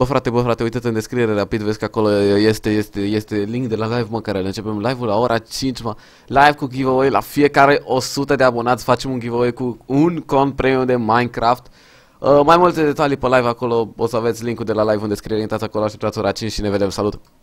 Bă frate, bă frate, uite-te în descriere rapid, vezi că acolo este, este, este link de la live, mă, care începem live-ul la ora 5, mă. Live cu giveaway la fiecare 100 de abonați, facem un giveaway cu un cont premium de Minecraft. Uh, mai multe detalii pe live acolo, o să aveți linkul de la live în descriere, intrați acolo, așteptați ora 5 și ne vedem, salut!